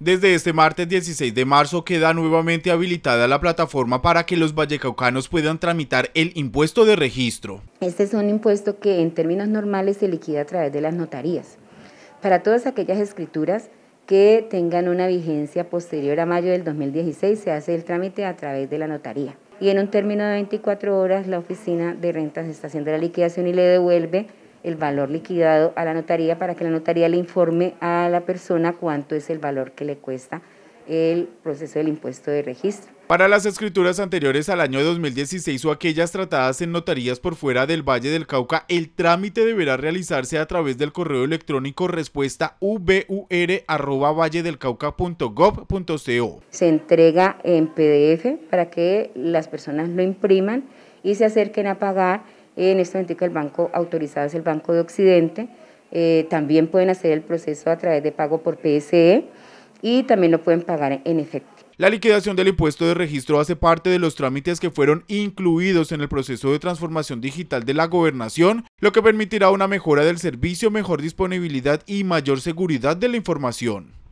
Desde este martes 16 de marzo queda nuevamente habilitada la plataforma para que los vallecaucanos puedan tramitar el impuesto de registro. Este es un impuesto que en términos normales se liquida a través de las notarías. Para todas aquellas escrituras que tengan una vigencia posterior a mayo del 2016 se hace el trámite a través de la notaría. Y en un término de 24 horas la oficina de rentas está haciendo la liquidación y le devuelve el valor liquidado a la notaría para que la notaría le informe a a la persona cuánto es el valor que le cuesta el proceso del impuesto de registro. Para las escrituras anteriores al año 2016 o aquellas tratadas en notarías por fuera del Valle del Cauca, el trámite deberá realizarse a través del correo electrónico respuesta vur.valledelcauca.gov.co. Se entrega en PDF para que las personas lo impriman y se acerquen a pagar. En este momento el banco autorizado es el Banco de Occidente. Eh, también pueden hacer el proceso a través de pago por PSE y también lo pueden pagar en efecto. La liquidación del impuesto de registro hace parte de los trámites que fueron incluidos en el proceso de transformación digital de la gobernación, lo que permitirá una mejora del servicio, mejor disponibilidad y mayor seguridad de la información.